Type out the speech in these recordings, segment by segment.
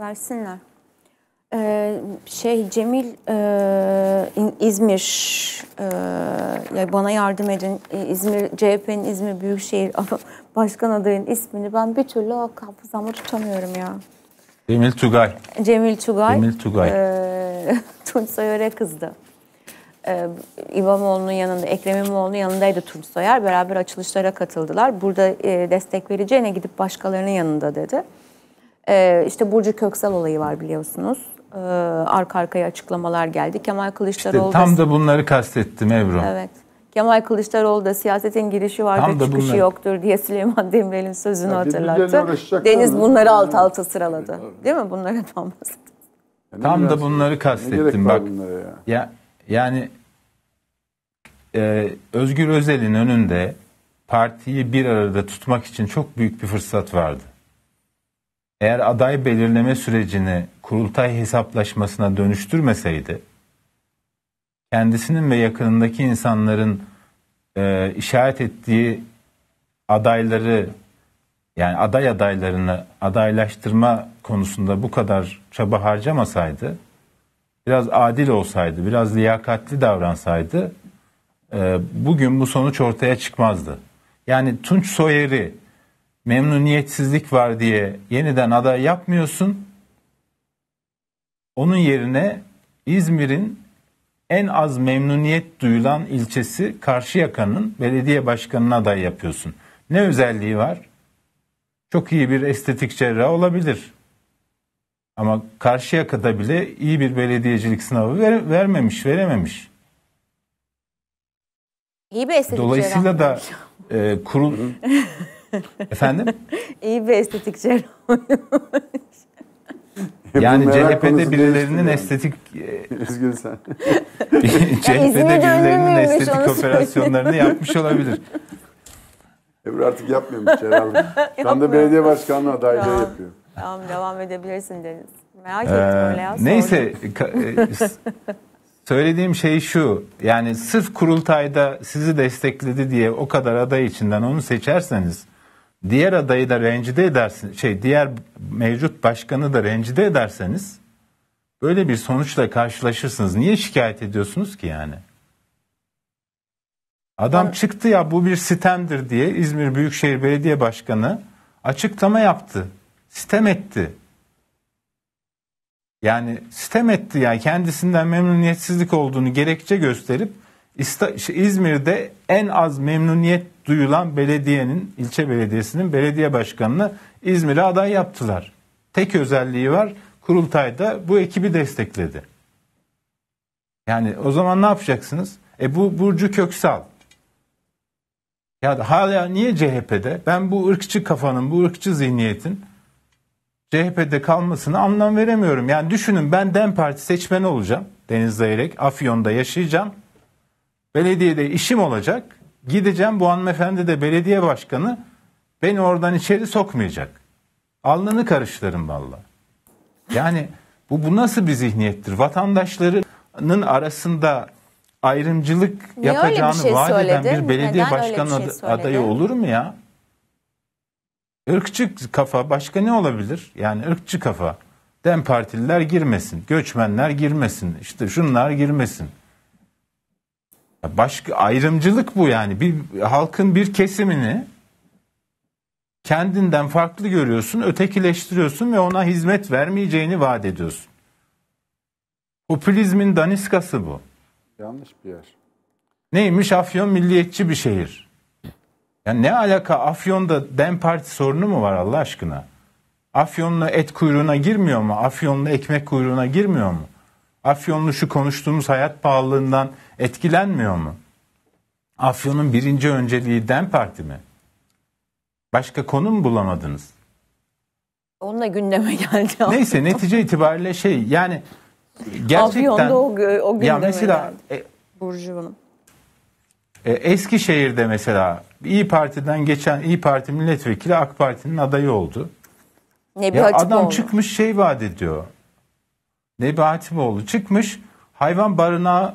Versinler. Ee, şey Cemil e, İzmir e, bana yardım edin İzmir CHP'nin İzmir Büyükşehir Başkan adayının ismini ben bir türlü hafızamı tutamıyorum ya. Cemil Tugay. Cemil Tugay. Cemil Tugay. E, Tunç Soyer'e kızdı. E, İmamoğlu'nun yanında, Ekrem İmamoğlu'nun yanındaydı Tunç Soyer. Beraber açılışlara katıldılar. Burada e, destek vereceğine gidip başkalarının yanında dedi. Ee, işte Burcu Köksal olayı var biliyorsunuz. Ee, arka arkaya açıklamalar geldi. Kemal Kılıçdaroğlu işte tam da, da bunları kastettim Ebru. Evet. Kemal Kılıçdaroğlu da siyasetin girişi vardır, çıkışı bunlar. yoktur diye Süleyman Demirel'in sözünü ya hatırlattı. Deniz bunları alt alta sıraladı. Değil mi? Bunlara tam yani Tam da bunları kastettim bak. Ya. ya yani e, Özgür Özel'in önünde partiyi bir arada tutmak için çok büyük bir fırsat vardı eğer aday belirleme sürecini kurultay hesaplaşmasına dönüştürmeseydi kendisinin ve yakınındaki insanların e, işaret ettiği adayları yani aday adaylarını adaylaştırma konusunda bu kadar çaba harcamasaydı biraz adil olsaydı, biraz liyakatli davransaydı e, bugün bu sonuç ortaya çıkmazdı. Yani Tunç Soyer'i memnuniyetsizlik var diye yeniden aday yapmıyorsun. Onun yerine İzmir'in en az memnuniyet duyulan ilçesi Karşıyaka'nın belediye başkanına aday yapıyorsun. Ne özelliği var? Çok iyi bir estetik cerrah olabilir. Ama Karşıyaka'da bile iyi bir belediyecilik sınavı ver, vermemiş, verememiş. İyi bir estetik Dolayısıyla cerrah. da e, kurul Efendim? İyi bir estetik cerrah. Yani CHP'de birilerinin estetik... E, Üzgün sen. CHP'de birilerinin estetik operasyonlarını yapmış olabilir. Ebru artık yapmıyor mu herhalde. Şu anda belediye başkanlığı adaylığı tamam. yapıyor. Tamam devam edebilirsin Deniz. Merak ee, ettim öyle ya. Neyse e, söylediğim şey şu. Yani sırf kurultayda sizi destekledi diye o kadar aday içinden onu seçerseniz diğer adayı da rencide edersin şey diğer mevcut başkanı da rencide ederseniz böyle bir sonuçla karşılaşırsınız. Niye şikayet ediyorsunuz ki yani? Adam evet. çıktı ya bu bir sitemdir diye İzmir Büyükşehir Belediye Başkanı açıklama yaptı. Sitem etti. Yani sitem etti yani kendisinden memnuniyetsizlik olduğunu gerekçe gösterip şey, İzmir'de en az memnuniyet duyulan belediyenin, ilçe belediyesinin belediye başkanını İzmir'e aday yaptılar. Tek özelliği var, kurultayda bu ekibi destekledi. Yani o zaman ne yapacaksınız? E bu Burcu Köksal. Ya hala niye CHP'de? Ben bu ırkçı kafanın, bu ırkçı zihniyetin CHP'de kalmasını anlam veremiyorum. Yani düşünün ben DEM Parti seçmeni olacağım. Deniz Zeyrek, Afyon'da yaşayacağım. Belediyede işim olacak. Gideceğim bu hanımefendi de belediye başkanı beni oradan içeri sokmayacak. Alnını karıştırırım valla. Yani bu, bu nasıl bir zihniyettir? Vatandaşlarının arasında ayrımcılık Niye yapacağını bir şey vaat eden bir belediye Neden başkanı bir şey adayı olur mu ya? Irkçı kafa başka ne olabilir? Yani ırkçı kafa. Dem partililer girmesin, göçmenler girmesin, işte şunlar girmesin. Başka ayrımcılık bu yani. Bir halkın bir kesimini kendinden farklı görüyorsun, ötekileştiriyorsun ve ona hizmet vermeyeceğini vaat ediyorsun. Popülizmin daniskası bu. Yanlış bir yer. Neymiş Afyon milliyetçi bir şehir. Yani ne alaka Afyon'da Dem Parti sorunu mu var Allah aşkına? Afyonlu et kuyruğuna girmiyor mu? Afyonlu ekmek kuyruğuna girmiyor mu? Afyonlu şu konuştuğumuz hayat pahalılığından etkilenmiyor mu? Afyon'un birinci önceliği DEM Parti mi? Başka konu mu bulamadınız? Onunla gündeme geldi. Abi. Neyse netice itibariyle şey yani gerçekten Afyon'da o, o gündeme ya mesela, geldi. E, Burjuva'nın. E, Eskişehir'de mesela İyi Parti'den geçen İyi Parti milletvekili AK Parti'nin adayı oldu. Nebi ya adam oldu. çıkmış şey vaat ediyor. Nebi Hatipoğlu çıkmış hayvan barınağı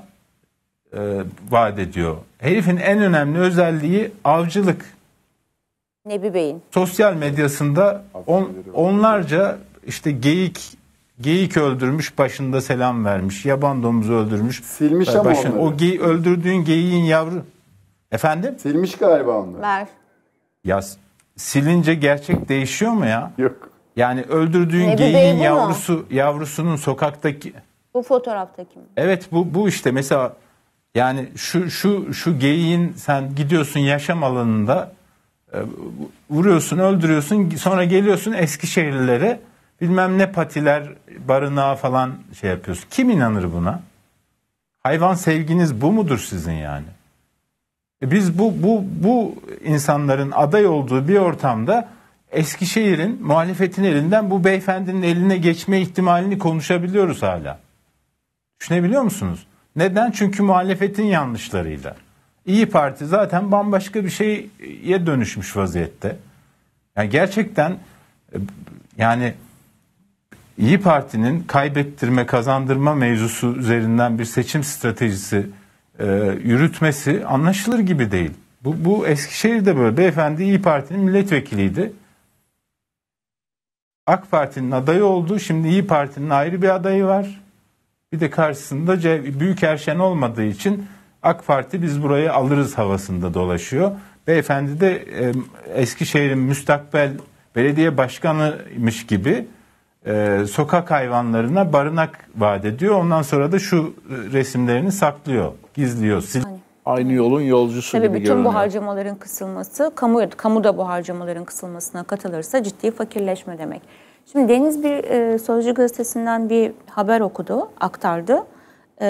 e, vaat ediyor. Herifin en önemli özelliği avcılık. Nebi Bey'in. Sosyal medyasında on, onlarca işte geyik geyik öldürmüş başında selam vermiş. Yaban domuzu öldürmüş. Silmiş ama başın, O gey, öldürdüğün geyiğin yavru. Efendim? Silmiş galiba onları. Ver. Ya silince gerçek değişiyor mu ya? Yok. Yani öldürdüğün Nebi geyiğin yavrusu mu? yavrusunun sokaktaki... Bu fotoğraftaki mi? Evet bu, bu işte mesela yani şu şu şu geyiğin sen gidiyorsun yaşam alanında e, vuruyorsun, öldürüyorsun, sonra geliyorsun Eskişehirlilere bilmem ne patiler, barınağı falan şey yapıyorsun. Kim inanır buna? Hayvan sevginiz bu mudur sizin yani? E biz bu bu bu insanların aday olduğu bir ortamda Eskişehir'in muhalefetin elinden bu beyefendinin eline geçme ihtimalini konuşabiliyoruz hala. Düşünebiliyor musunuz? Neden? Çünkü muhalefetin yanlışlarıyla. İyi Parti zaten bambaşka bir şeye dönüşmüş vaziyette. Yani gerçekten e, yani İyi Parti'nin kaybettirme kazandırma mevzusu üzerinden bir seçim stratejisi e, yürütmesi anlaşılır gibi değil. Bu, bu Eskişehir'de böyle. Beyefendi İyi Parti'nin milletvekiliydi. AK Parti'nin adayı oldu. Şimdi İyi Parti'nin ayrı bir adayı var. Bir de karşısında büyük erşen olmadığı için AK Parti biz burayı alırız havasında dolaşıyor. Beyefendi de e, Eskişehir'in müstakbel belediye başkanıymış gibi e, sokak hayvanlarına barınak vaat ediyor. Ondan sonra da şu resimlerini saklıyor, gizliyor, sil. Aynı yolun yolcusu Tabii gibi bütün görünüyor. bu harcamaların kısılması, kamu, da bu harcamaların kısılmasına katılırsa ciddi fakirleşme demek. Şimdi Deniz bir e, Sözcü gazetesinden bir haber okudu, aktardı. E,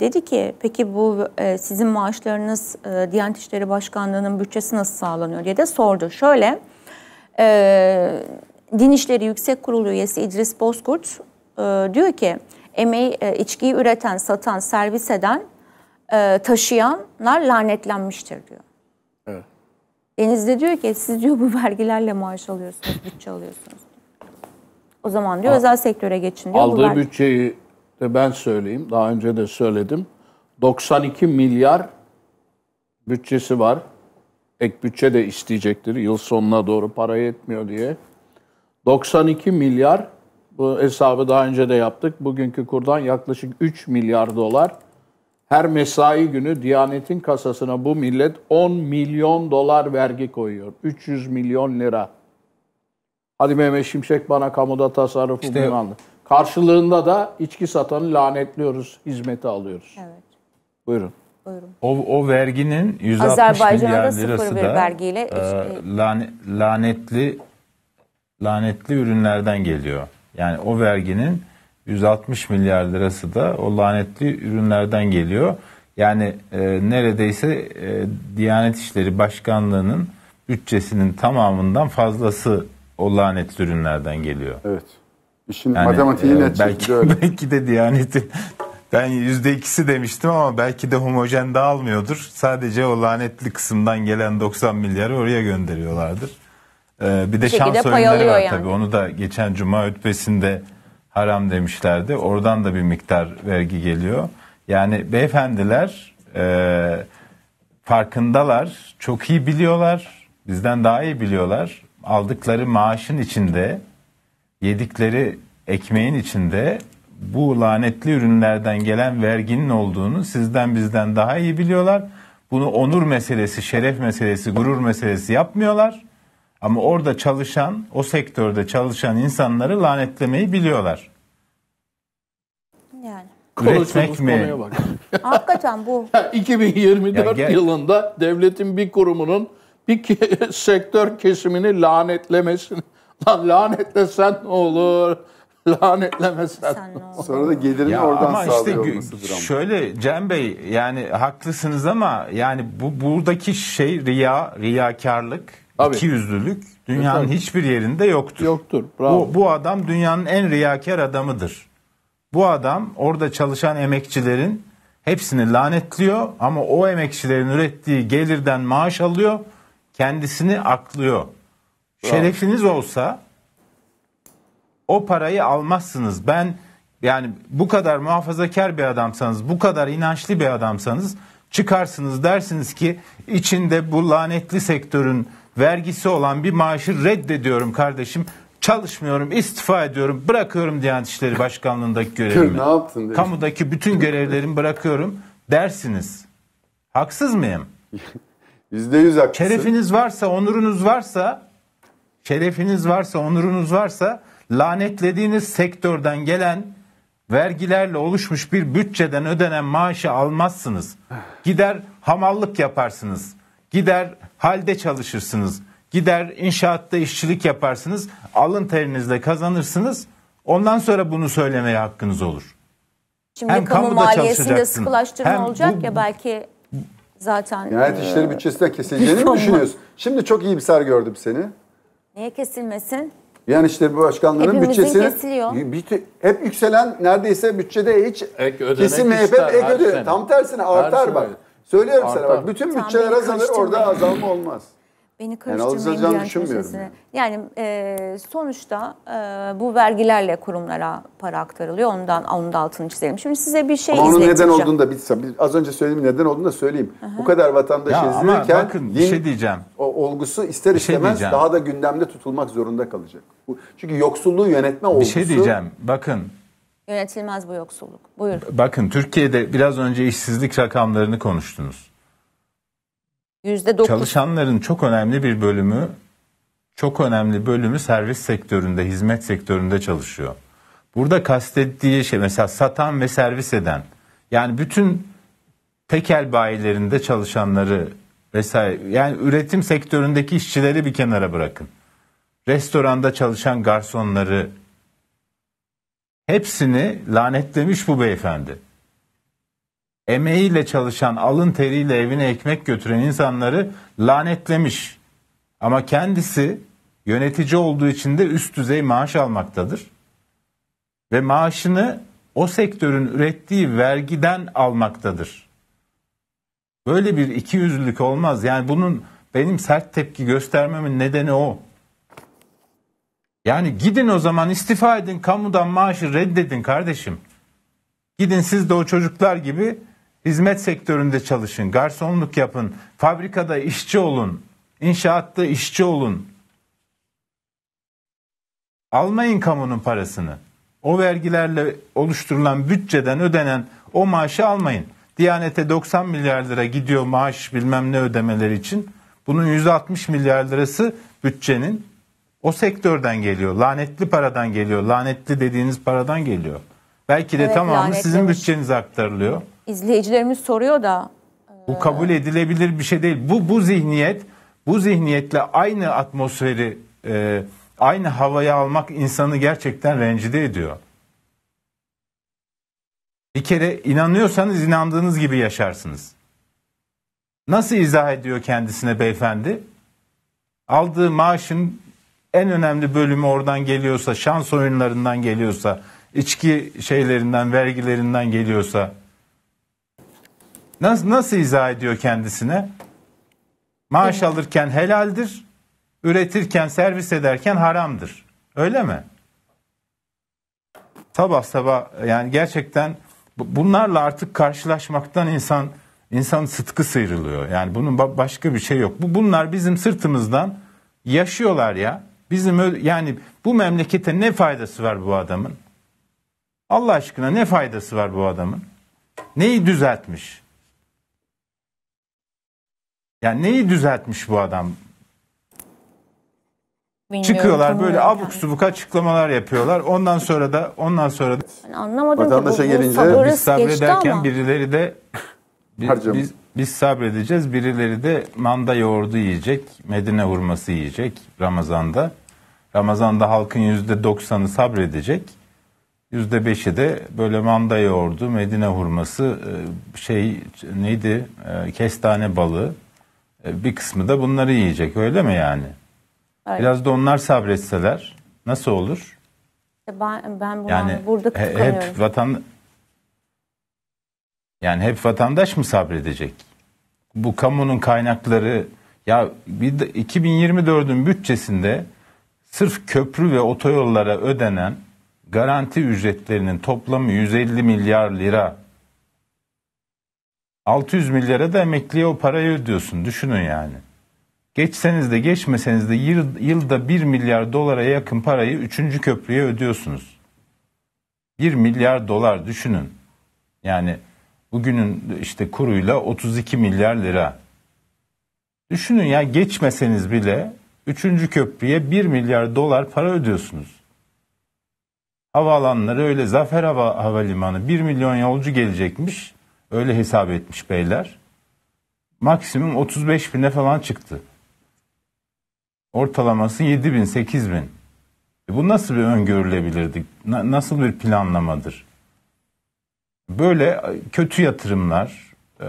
dedi ki peki bu e, sizin maaşlarınız e, Diyanet İşleri Başkanlığı'nın bütçesi nasıl sağlanıyor diye de sordu. Şöyle, e, Din İşleri Yüksek Kurulu üyesi İdris Bozkurt e, diyor ki emeği e, içkiyi üreten, satan, servis eden, e, taşıyanlar lanetlenmiştir diyor. Evet. Deniz de diyor ki siz diyor bu vergilerle maaş alıyorsunuz, bütçe alıyorsunuz. O zaman diyor ha. özel sektöre geçin diyor. Aldığı Bunlar... bütçeyi de ben söyleyeyim. Daha önce de söyledim. 92 milyar bütçesi var. Ek bütçe de isteyecektir. Yıl sonuna doğru para yetmiyor diye. 92 milyar bu hesabı daha önce de yaptık. Bugünkü kurdan yaklaşık 3 milyar dolar. Her mesai günü Diyanet'in kasasına bu millet 10 milyon dolar vergi koyuyor. 300 milyon lira. Hadi Mehmet Şimşek bana kamuda tasarrufu işte, anlattı. Karşılığında da içki satanı lanetliyoruz, hizmeti alıyoruz. Evet. Buyurun. Buyurun. O, o verginin 160 milyar lirası da vergiyle e, lane, lanetli lanetli ürünlerden geliyor. Yani o verginin 160 milyar lirası da o lanetli ürünlerden geliyor. Yani e, neredeyse e, Diyanet İşleri Başkanlığı'nın bütçesinin tamamından fazlası o lanetli ürünlerden geliyor. Evet. İşin yani, matematiği e, net belki, öyle. belki de Diyanet'in ben yüzde ikisi demiştim ama belki de homojen dağılmıyordur. Sadece o lanetli kısımdan gelen 90 milyarı oraya gönderiyorlardır. Ee, bir de bir şans oyunları var yani. tabii. Onu da geçen cuma ütbesinde haram demişlerdi. Oradan da bir miktar vergi geliyor. Yani beyefendiler e, farkındalar, çok iyi biliyorlar, bizden daha iyi biliyorlar aldıkları maaşın içinde, yedikleri ekmeğin içinde bu lanetli ürünlerden gelen verginin olduğunu sizden bizden daha iyi biliyorlar. Bunu onur meselesi, şeref meselesi, gurur meselesi yapmıyorlar. Ama orada çalışan, o sektörde çalışan insanları lanetlemeyi biliyorlar. Yani. Üretmek mi? Hakikaten bu. 2024 ya, yılında devletin bir kurumunun bir ke- sektör kesimini lanetlemesin. Lan lanetlesen ne olur? Lanetlemesen ne olur? Sonra da gelirini Ya oradan ama işte sağlıyor gü- olması dram. şöyle Cem Bey yani haklısınız ama yani bu buradaki şey riya, riyakarlık, Tabii. ikiyüzlülük dünyanın e, Tabii. hiçbir yerinde yoktur. Yoktur. Bravo. Bu, bu adam dünyanın en riyakar adamıdır. Bu adam orada çalışan emekçilerin hepsini lanetliyor ama o emekçilerin ürettiği gelirden maaş alıyor kendisini aklıyor. Şerefiniz olsa o parayı almazsınız. Ben yani bu kadar muhafazakar bir adamsanız, bu kadar inançlı bir adamsanız çıkarsınız dersiniz ki içinde bu lanetli sektörün vergisi olan bir maaşı reddediyorum kardeşim. Çalışmıyorum, istifa ediyorum, bırakıyorum Diyanet İşleri Başkanlığı'ndaki görevimi. ne yaptın? Demiş. Kamudaki bütün görevlerimi bırakıyorum dersiniz. Haksız mıyım? Yüzde yüz haklısın. Şerefiniz varsa, onurunuz varsa, şerefiniz varsa, onurunuz varsa lanetlediğiniz sektörden gelen vergilerle oluşmuş bir bütçeden ödenen maaşı almazsınız. Gider hamallık yaparsınız. Gider halde çalışırsınız. Gider inşaatta işçilik yaparsınız. Alın terinizle kazanırsınız. Ondan sonra bunu söylemeye hakkınız olur. Şimdi hem kamu maliyesinde sıkılaştırma olacak bu, ya belki zaten. Nihayet işleri bütçesinden kesileceğini mi düşünüyorsun? Şimdi çok iyi bir ser gördüm seni. Niye kesilmesin? Yani işte bu başkanlığının bütçesi hep yükselen neredeyse bütçede hiç ek kesim hep ek ödeme. Tam tersine artar bak. Söylüyorum artar. sana bak bütün bütçeler azalır orada azalma olmaz. Beni karıştırmayın yani Yani, yani e, sonuçta e, bu vergilerle kurumlara para aktarılıyor. Ondan onun da altını çizelim. Şimdi size bir şey ama onun neden olduğunu da bitsem. Az önce söyledim neden olduğunu da söyleyeyim. Aha. Bu kadar vatandaş ya ezilirken bakın, bir şey diyeceğim. O, olgusu ister şey istemez şey daha da gündemde tutulmak zorunda kalacak. Çünkü yoksulluğu yönetme olgusu... Bir şey diyeceğim. Bakın Yönetilmez bu yoksulluk. Buyurun. Bakın Türkiye'de biraz önce işsizlik rakamlarını konuştunuz. %9. Çalışanların çok önemli bir bölümü çok önemli bölümü servis sektöründe, hizmet sektöründe çalışıyor. Burada kastettiği şey mesela satan ve servis eden. Yani bütün tekel bayilerinde çalışanları vesaire yani üretim sektöründeki işçileri bir kenara bırakın. Restoranda çalışan garsonları hepsini lanetlemiş bu beyefendi emeğiyle çalışan, alın teriyle evine ekmek götüren insanları lanetlemiş. Ama kendisi yönetici olduğu için de üst düzey maaş almaktadır. Ve maaşını o sektörün ürettiği vergiden almaktadır. Böyle bir iki yüzlülük olmaz. Yani bunun benim sert tepki göstermemin nedeni o. Yani gidin o zaman istifa edin, kamudan maaşı reddedin kardeşim. Gidin siz de o çocuklar gibi hizmet sektöründe çalışın, garsonluk yapın, fabrikada işçi olun, inşaatta işçi olun. Almayın kamunun parasını. O vergilerle oluşturulan bütçeden ödenen o maaşı almayın. Diyanete 90 milyar lira gidiyor maaş bilmem ne ödemeleri için. Bunun 160 milyar lirası bütçenin o sektörden geliyor. Lanetli paradan geliyor. Lanetli dediğiniz paradan geliyor. Belki de evet, tamamı sizin bütçenize aktarılıyor izleyicilerimiz soruyor da. Bu kabul edilebilir bir şey değil. Bu bu zihniyet, bu zihniyetle aynı atmosferi, e, aynı havayı almak insanı gerçekten rencide ediyor. Bir kere inanıyorsanız inandığınız gibi yaşarsınız. Nasıl izah ediyor kendisine beyefendi? Aldığı maaşın en önemli bölümü oradan geliyorsa, şans oyunlarından geliyorsa, içki şeylerinden, vergilerinden geliyorsa Nasıl, nasıl izah ediyor kendisine? Maaş evet. alırken helaldir, üretirken, servis ederken haramdır. Öyle mi? Sabah sabah yani gerçekten bunlarla artık karşılaşmaktan insan insan sıtkı sıyrılıyor. Yani bunun başka bir şey yok. Bu bunlar bizim sırtımızdan yaşıyorlar ya. Bizim yani bu memlekete ne faydası var bu adamın? Allah aşkına ne faydası var bu adamın? Neyi düzeltmiş? Yani neyi düzeltmiş bu adam? Bilmiyorum, Çıkıyorlar böyle yani. abuk subuk açıklamalar yapıyorlar. Ondan sonra da ondan sonra da Ben anlamadım Vatandaşa ki bu, bu gelince- biz sabrederken ama. birileri de biz, biz, biz sabredeceğiz. Birileri de manda yoğurdu yiyecek. Medine hurması yiyecek Ramazan'da. Ramazan'da halkın yüzde doksanı sabredecek. yüzde %5'i de böyle manda yoğurdu, Medine hurması, e, şey neydi? E, kestane balığı. E, bir kısmı da bunları yiyecek öyle mi yani? Öyle. Biraz da onlar sabretseler nasıl olur? E, ben, ben bunu yani burada kıskanıyorum. Hep vatan, yani hep vatandaş mı sabredecek? Bu kamunun kaynakları ya 2024'ün bütçesinde sırf köprü ve otoyollara ödenen garanti ücretlerinin toplamı 150 milyar lira. 600 milyara da emekliye o parayı ödüyorsun. Düşünün yani. Geçseniz de geçmeseniz de yılda 1 milyar dolara yakın parayı 3. köprüye ödüyorsunuz. 1 milyar dolar düşünün. Yani bugünün işte kuruyla 32 milyar lira. Düşünün ya geçmeseniz bile 3. köprüye 1 milyar dolar para ödüyorsunuz. Havaalanları öyle Zafer Hava Havalimanı 1 milyon yolcu gelecekmiş. Öyle hesap etmiş beyler. Maksimum 35 bine falan çıktı. Ortalaması 7 bin, 8 bin. E bu nasıl bir öngörülebilirdi? Na, nasıl bir planlamadır? Böyle e, kötü yatırımlar. E,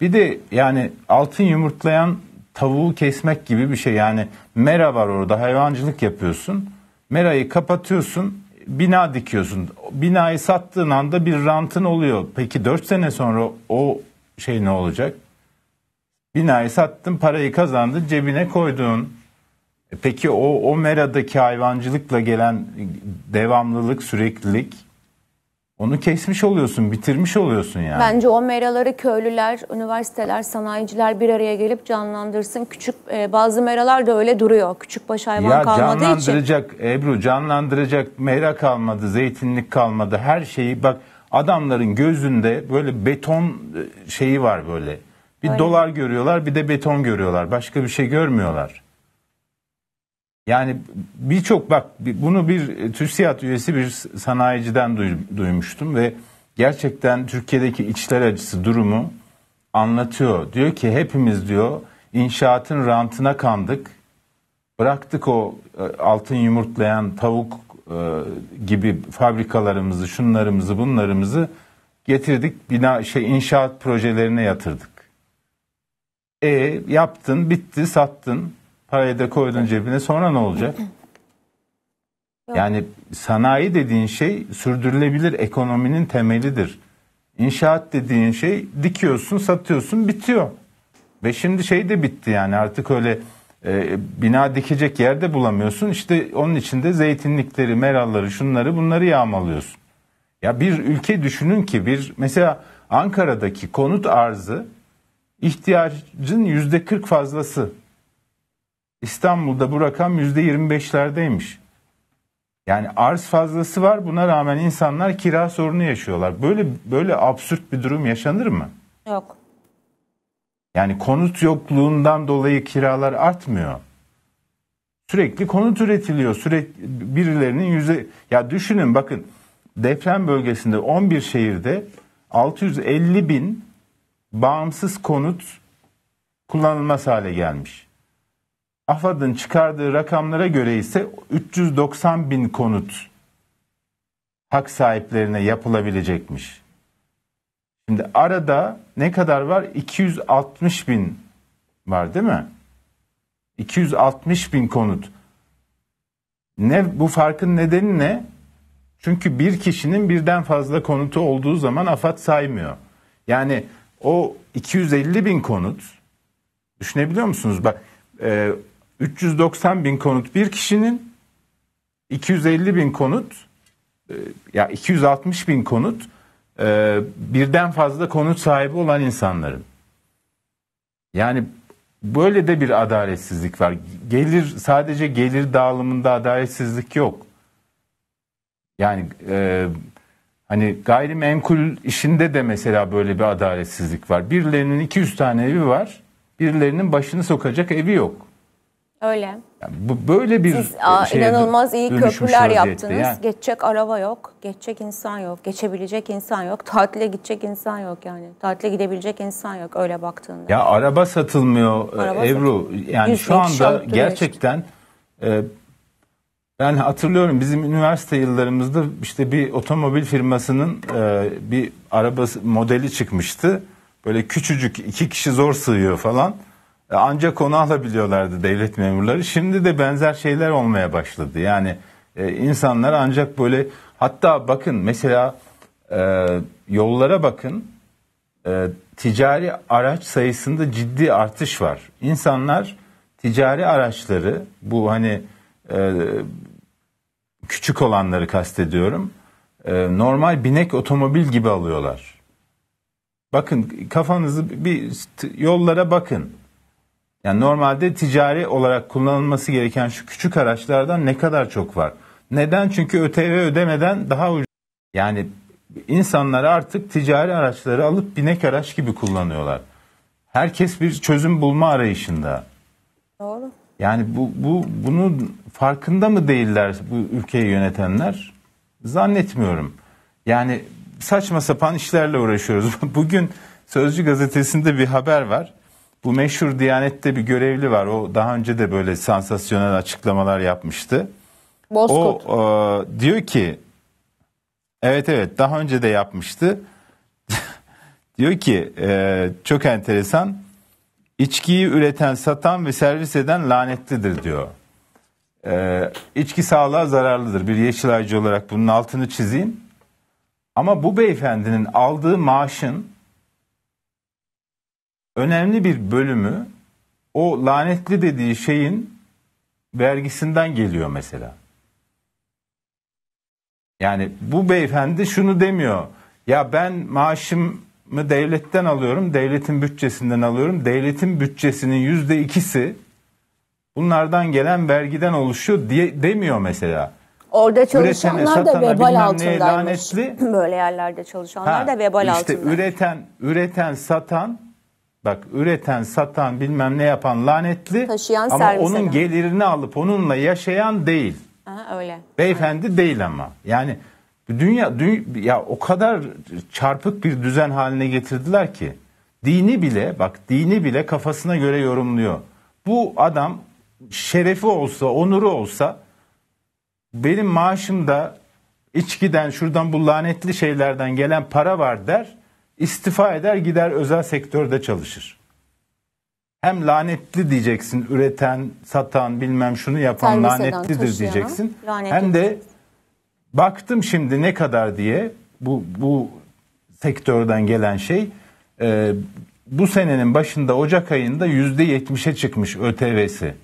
bir de yani altın yumurtlayan tavuğu kesmek gibi bir şey. Yani mera var orada hayvancılık yapıyorsun. Merayı kapatıyorsun bina dikiyorsun. Binayı sattığın anda bir rantın oluyor. Peki 4 sene sonra o şey ne olacak? Binayı sattın, parayı kazandın, cebine koydun. E peki o o meradaki hayvancılıkla gelen devamlılık, süreklilik onu kesmiş oluyorsun, bitirmiş oluyorsun yani. Bence o meraları köylüler, üniversiteler, sanayiciler bir araya gelip canlandırsın. Küçük e, bazı meralar da öyle duruyor. Küçük baş hayvan ya kalmadığı canlandıracak, Ebru canlandıracak mera kalmadı, zeytinlik kalmadı. Her şeyi bak adamların gözünde böyle beton e, şeyi var böyle. Bir öyle. dolar görüyorlar, bir de beton görüyorlar. Başka bir şey görmüyorlar. Yani birçok bak bunu bir TÜSİAD üyesi bir sanayiciden duymuştum ve gerçekten Türkiye'deki içler acısı durumu anlatıyor. Diyor ki hepimiz diyor inşaatın rantına kandık. Bıraktık o e, altın yumurtlayan tavuk e, gibi fabrikalarımızı, şunlarımızı, bunlarımızı getirdik. Bina şey inşaat projelerine yatırdık. E yaptın, bitti, sattın. Parayı da koydun cebine sonra ne olacak? Yani sanayi dediğin şey sürdürülebilir ekonominin temelidir. İnşaat dediğin şey dikiyorsun, satıyorsun, bitiyor. Ve şimdi şey de bitti yani artık öyle e, bina dikecek yerde bulamıyorsun. İşte onun içinde zeytinlikleri, meralları, şunları bunları yağmalıyorsun. Ya bir ülke düşünün ki bir mesela Ankara'daki konut arzı ihtiyacın yüzde kırk fazlası. İstanbul'da bu rakam %25'lerdeymiş. Yani arz fazlası var buna rağmen insanlar kira sorunu yaşıyorlar. Böyle böyle absürt bir durum yaşanır mı? Yok. Yani konut yokluğundan dolayı kiralar artmıyor. Sürekli konut üretiliyor. Sürekli birilerinin yüze ya düşünün bakın deprem bölgesinde 11 şehirde 650 bin bağımsız konut kullanılmaz hale gelmiş. AFAD'ın çıkardığı rakamlara göre ise 390 bin konut hak sahiplerine yapılabilecekmiş. Şimdi arada ne kadar var? 260 bin var değil mi? 260 bin konut. Ne bu farkın nedeni ne? Çünkü bir kişinin birden fazla konutu olduğu zaman AFAD saymıyor. Yani o 250 bin konut düşünebiliyor musunuz? Bak e, 390 bin konut bir kişinin 250 bin konut e, ya 260 bin konut e, birden fazla konut sahibi olan insanların. Yani böyle de bir adaletsizlik var. Gelir sadece gelir dağılımında adaletsizlik yok. Yani e, hani gayrimenkul işinde de mesela böyle bir adaletsizlik var. Birilerinin 200 tane evi var. Birilerinin başını sokacak evi yok. Öyle. Yani bu böyle bir şey. aa, inanılmaz iyi köprüler yaptınız. Yani. Geçecek araba yok, geçecek insan yok, geçebilecek insan yok, tatile gidecek insan yok yani. Tatile gidebilecek insan yok öyle baktığında. Ya araba satılmıyor e, araba Ebru. Satılmıyor. Yani şu anda gerçekten e, ben hatırlıyorum bizim üniversite yıllarımızda işte bir otomobil firmasının e, bir arabası modeli çıkmıştı. Böyle küçücük iki kişi zor sığıyor falan. E, ancak onu alabiliyorlardı devlet memurları. Şimdi de benzer şeyler olmaya başladı. Yani e, insanlar ancak böyle hatta bakın mesela e, yollara bakın e, ticari araç sayısında ciddi artış var. İnsanlar ticari araçları bu hani e, küçük olanları kastediyorum e, normal binek otomobil gibi alıyorlar. Bakın kafanızı bir yollara bakın. Yani normalde ticari olarak kullanılması gereken şu küçük araçlardan ne kadar çok var? Neden? Çünkü ÖTV ödemeden daha ucuz. Yani insanlar artık ticari araçları alıp binek araç gibi kullanıyorlar. Herkes bir çözüm bulma arayışında. Doğru. Yani bu, bu bunun farkında mı değiller bu ülkeyi yönetenler? Zannetmiyorum. Yani saçma sapan işlerle uğraşıyoruz. Bugün Sözcü gazetesinde bir haber var. Bu meşhur Diyanet'te bir görevli var. O daha önce de böyle sansasyonel açıklamalar yapmıştı. Bozkurt. O e, diyor ki evet evet daha önce de yapmıştı. diyor ki e, çok enteresan içkiyi üreten, satan ve servis eden lanetlidir diyor. E, içki sağlığa zararlıdır. Bir yeşil aycı olarak bunun altını çizeyim. Ama bu beyefendinin aldığı maaşın önemli bir bölümü o lanetli dediği şeyin vergisinden geliyor mesela. Yani bu beyefendi şunu demiyor. Ya ben maaşımı devletten alıyorum, devletin bütçesinden alıyorum. Devletin bütçesinin yüzde ikisi bunlardan gelen vergiden oluşuyor diye demiyor mesela. Orada çalışanlar Üretene, da vebal altındaymış. Lanetli. Böyle yerlerde çalışanlar ha, da vebal işte altında. İşte üreten, üreten, satan Bak üreten, satan, bilmem ne yapan lanetli Taşıyan, ama onun eden. gelirini alıp onunla yaşayan değil. Aha, öyle. Beyefendi Aynen. değil ama. Yani dünya, dünya ya o kadar çarpık bir düzen haline getirdiler ki dini bile bak dini bile kafasına göre yorumluyor. Bu adam şerefi olsa, onuru olsa benim maaşımda içkiden şuradan bu lanetli şeylerden gelen para var der. İstifa eder gider özel sektörde çalışır. Hem lanetli diyeceksin üreten, satan bilmem şunu yapan Servis lanetlidir taşıyan, diyeceksin. Lanetli. Hem de baktım şimdi ne kadar diye bu, bu sektörden gelen şey e, bu senenin başında Ocak ayında yüzde yetmişe çıkmış ÖTV'si.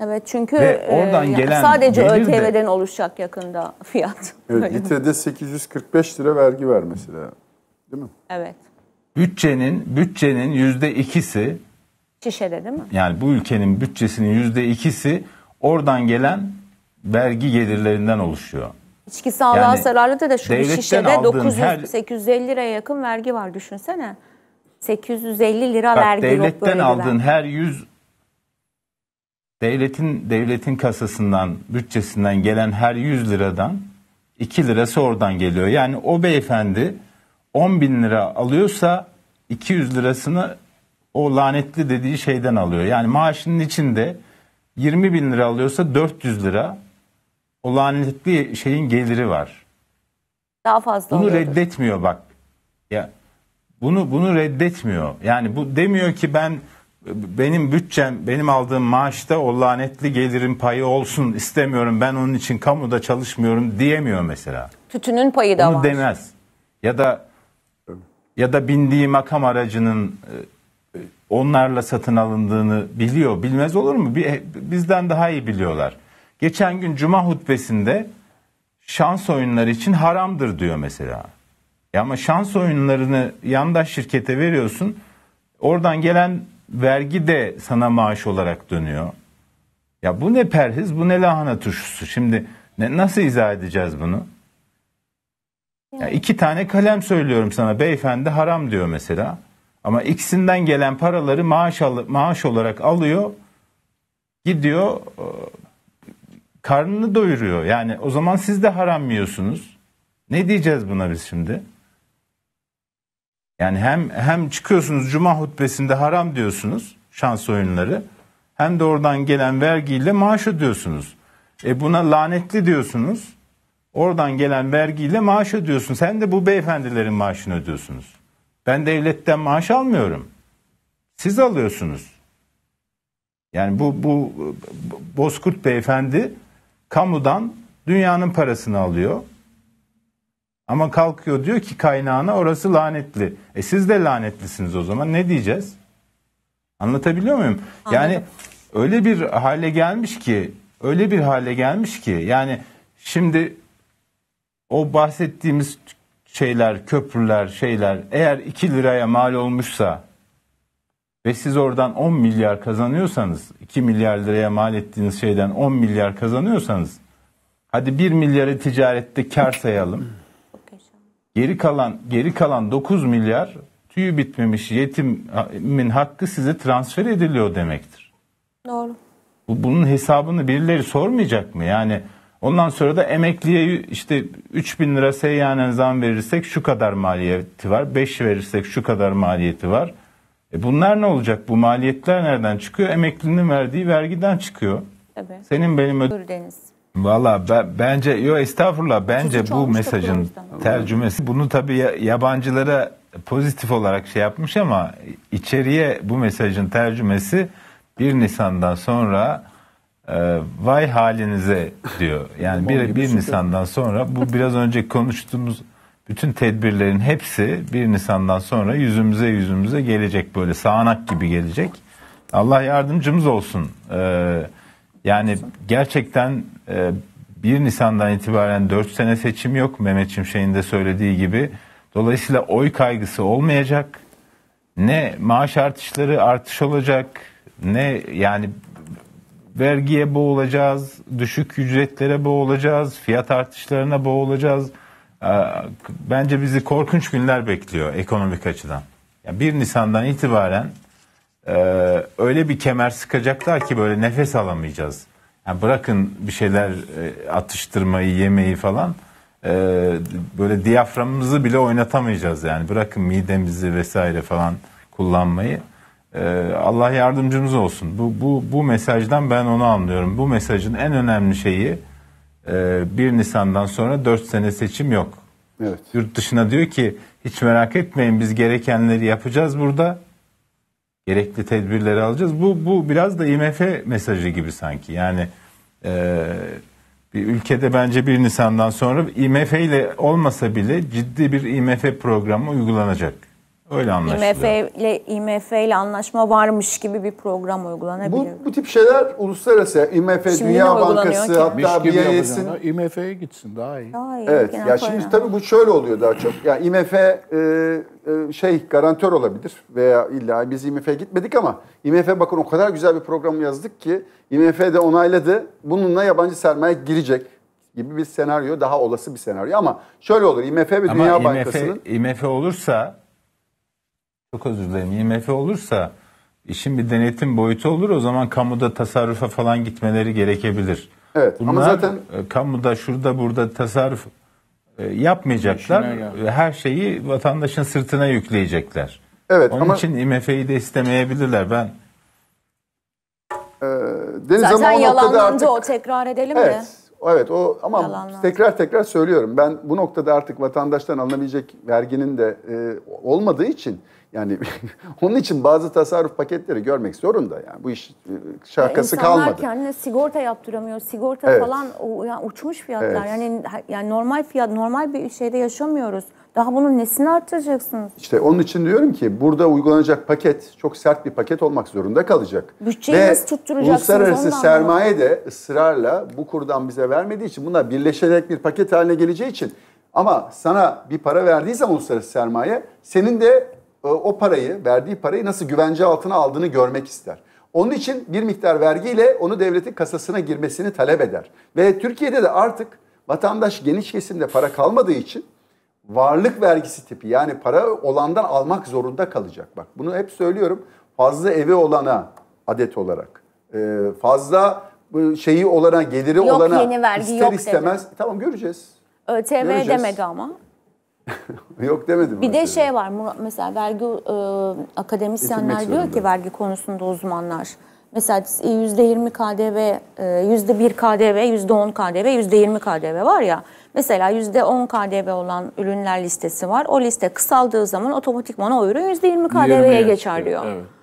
Evet çünkü Ve oradan e, gelen sadece ÖTV'den de, oluşacak yakında fiyat. Evet, litrede 845 lira vergi vermesi mesela. Değil mi? Evet. Bütçenin bütçenin yüzde ikisi şişede değil mi? Yani bu ülkenin bütçesinin yüzde ikisi oradan gelen vergi gelirlerinden oluşuyor. İçki sağlığa yani, zararlı da, da şu bir şişede 900 her... 850 liraya yakın vergi var düşünsene. 850 lira Bak, vergi devletten aldığın her 100 devletin devletin kasasından bütçesinden gelen her 100 liradan 2 lirası oradan geliyor. Yani o beyefendi 10 bin lira alıyorsa 200 lirasını o lanetli dediği şeyden alıyor. Yani maaşının içinde 20 bin lira alıyorsa 400 lira o lanetli şeyin geliri var. Daha fazla Bunu oluyordur. reddetmiyor bak. Ya bunu bunu reddetmiyor. Yani bu demiyor ki ben benim bütçem, benim aldığım maaşta o lanetli gelirin payı olsun istemiyorum. Ben onun için kamuda çalışmıyorum diyemiyor mesela. Tütünün payı da Bunu var. demez. Ya da ya da bindiği makam aracının e, e, onlarla satın alındığını biliyor. Bilmez olur mu? E, bizden daha iyi biliyorlar. Geçen gün cuma hutbesinde şans oyunları için haramdır diyor mesela. Ya ama şans oyunlarını yandaş şirkete veriyorsun. Oradan gelen vergi de sana maaş olarak dönüyor. Ya bu ne perhiz, bu ne lahana turşusu. Şimdi ne, nasıl izah edeceğiz bunu? Yani iki tane kalem söylüyorum sana beyefendi haram diyor mesela. Ama ikisinden gelen paraları maaş, al, maaş olarak alıyor gidiyor e, karnını doyuruyor. Yani o zaman siz de haram yiyorsunuz. Ne diyeceğiz buna biz şimdi? Yani hem hem çıkıyorsunuz cuma hutbesinde haram diyorsunuz şans oyunları. Hem de oradan gelen vergiyle maaş ödüyorsunuz. E buna lanetli diyorsunuz. Oradan gelen vergiyle maaş ödüyorsun. Sen de bu beyefendilerin maaşını ödüyorsunuz. Ben devletten maaş almıyorum. Siz alıyorsunuz. Yani bu, bu Bozkurt beyefendi kamudan dünyanın parasını alıyor. Ama kalkıyor diyor ki kaynağına orası lanetli. E siz de lanetlisiniz o zaman ne diyeceğiz? Anlatabiliyor muyum? Anladım. Yani öyle bir hale gelmiş ki, öyle bir hale gelmiş ki yani şimdi o bahsettiğimiz şeyler, köprüler, şeyler eğer 2 liraya mal olmuşsa ve siz oradan 10 milyar kazanıyorsanız, 2 milyar liraya mal ettiğiniz şeyden 10 milyar kazanıyorsanız hadi 1 milyarı ticarette kar sayalım. Geri kalan geri kalan 9 milyar tüyü bitmemiş yetimin hakkı size transfer ediliyor demektir. Doğru. Bu, bunun hesabını birileri sormayacak mı? Yani Ondan sonra da emekliye işte 3 bin lira seyyanen zam verirsek şu kadar maliyeti var. 5 verirsek şu kadar maliyeti var. E bunlar ne olacak? Bu maliyetler nereden çıkıyor? Emeklinin verdiği vergiden çıkıyor. Tabii. Senin benim ödülleriniz. Valla ben, bence yo estağfurullah bence bu mesajın tercümesi bunu tabii yabancılara pozitif olarak şey yapmış ama içeriye bu mesajın tercümesi 1 Nisan'dan sonra ee, vay halinize diyor. Yani bir, 1 Nisan'dan sonra bu biraz önce konuştuğumuz bütün tedbirlerin hepsi bir Nisan'dan sonra yüzümüze yüzümüze gelecek böyle sağanak gibi gelecek. Allah yardımcımız olsun. E, yani gerçekten e, 1 Nisan'dan itibaren 4 sene seçim yok Mehmet Şimşek'in de söylediği gibi. Dolayısıyla oy kaygısı olmayacak. Ne maaş artışları artış olacak ne yani vergiye boğulacağız, düşük ücretlere boğulacağız, fiyat artışlarına boğulacağız. Ee, bence bizi korkunç günler bekliyor ekonomik açıdan. Yani 1 Nisan'dan itibaren e, öyle bir kemer sıkacaklar ki böyle nefes alamayacağız. Yani bırakın bir şeyler e, atıştırmayı, yemeyi falan e, böyle diyaframımızı bile oynatamayacağız yani. Bırakın midemizi vesaire falan kullanmayı. Ee, Allah yardımcımız olsun. Bu, bu, bu mesajdan ben onu anlıyorum. Bu mesajın en önemli şeyi 1 e, Nisan'dan sonra 4 sene seçim yok. Evet. Yurt dışına diyor ki hiç merak etmeyin biz gerekenleri yapacağız burada. Gerekli tedbirleri alacağız. Bu, bu biraz da IMF mesajı gibi sanki. Yani e, bir ülkede bence 1 Nisan'dan sonra IMF ile olmasa bile ciddi bir IMF programı uygulanacak. Öyle anlaşılıyor. IMF ile, IMF ile anlaşma varmış gibi bir program uygulanabilir. Bu, bu tip şeyler uluslararası, IMF, şimdi Dünya Bankası, ki? hatta BIS'in... IMF'ye gitsin daha iyi. Daha iyi evet, ya şimdi tabii bu şöyle oluyor daha çok. Ya yani IMF e, e, şey garantör olabilir veya illa biz IMF'ye gitmedik ama IMF bakın o kadar güzel bir program yazdık ki IMF de onayladı. Bununla yabancı sermaye girecek gibi bir senaryo daha olası bir senaryo ama şöyle olur IMF ve ama Dünya IMF, Bankası'nın... IMF olursa çok özür dilerim IMF olursa işin bir denetim boyutu olur o zaman kamuda tasarrufa falan gitmeleri gerekebilir. Evet Bunlar, ama zaten e, kamuda şurada burada tasarruf e, yapmayacaklar. E, her şeyi vatandaşın sırtına yükleyecekler. Evet Onun ama için IMF'yi de istemeyebilirler. Ben ee, Deniz Zaten ama o yalanlandı artık, o tekrar edelim evet, de. Evet o ama yalanlandı. tekrar tekrar söylüyorum. Ben bu noktada artık vatandaştan alınabilecek verginin de e, olmadığı için yani onun için bazı tasarruf paketleri görmek zorunda yani. Bu iş e, şakası ya kalmadı. İnsanlar kendine sigorta yaptıramıyor. Sigorta evet. falan o, yani uçmuş fiyatlar. Evet. Yani yani normal fiyat normal bir şeyde yaşamıyoruz. Daha bunun nesini arttıracaksınız? İşte onun için diyorum ki burada uygulanacak paket çok sert bir paket olmak zorunda kalacak. Bütçeyi Ve nasıl tutturacaksınız? Uluslararası sermaye de ısrarla bu kurdan bize vermediği için buna birleşerek bir paket haline geleceği için ama sana bir para verdiyse uluslararası sermaye senin de e, o parayı, verdiği parayı nasıl güvence altına aldığını görmek ister. Onun için bir miktar vergiyle onu devletin kasasına girmesini talep eder. Ve Türkiye'de de artık vatandaş geniş kesimde para kalmadığı için varlık vergisi tipi yani para olandan almak zorunda kalacak. Bak bunu hep söylüyorum. Fazla evi olana adet olarak e, fazla şeyi olana geliri yok, olana yeni vergi ister yok istemez dedim. tamam göreceğiz. ÖTV demedi ama. Yok demedim. Bir de şey var mesela vergi e, akademisyenler diyor ki vergi konusunda uzmanlar. Mesela %20 KDV, %1 KDV, %10 KDV, %20 KDV var ya. Mesela %10 KDV olan ürünler listesi var. O liste kısaldığı zaman otomatikman o ürün %20 KDV'ye geçer diyor. Evet.